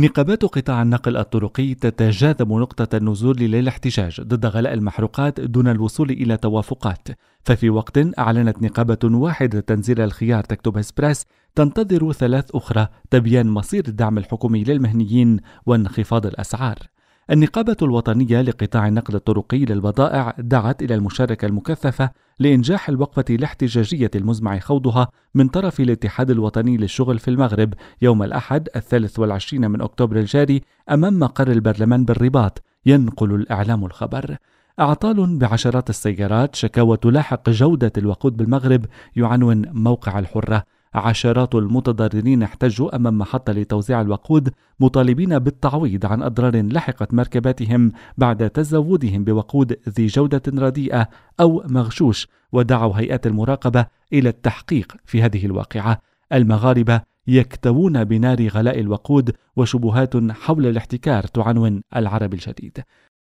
نقابات قطاع النقل الطرقي تتجاذب نقطة النزول للاحتجاج ضد غلاء المحروقات دون الوصول إلى توافقات، ففي وقت أعلنت نقابة واحدة تنزيل الخيار تكتب إسبريس تنتظر ثلاث أخرى تبيان مصير الدعم الحكومي للمهنيين وانخفاض الأسعار. النقابة الوطنية لقطاع النقل الطرقي للبضائع دعت إلى المشاركة المكثفة لإنجاح الوقفة الاحتجاجية المزمع خوضها من طرف الاتحاد الوطني للشغل في المغرب يوم الأحد الثالث والعشرين من أكتوبر الجاري أمام مقر البرلمان بالرباط ينقل الإعلام الخبر أعطال بعشرات السيارات شكاوى تلاحق جودة الوقود بالمغرب يعنون موقع الحرة عشرات المتضررين احتجوا امام محطه لتوزيع الوقود مطالبين بالتعويض عن اضرار لحقت مركباتهم بعد تزودهم بوقود ذي جوده رديئه او مغشوش ودعوا هيئات المراقبه الى التحقيق في هذه الواقعه المغاربه يكتوون بنار غلاء الوقود وشبهات حول الاحتكار تعنون العرب الجديد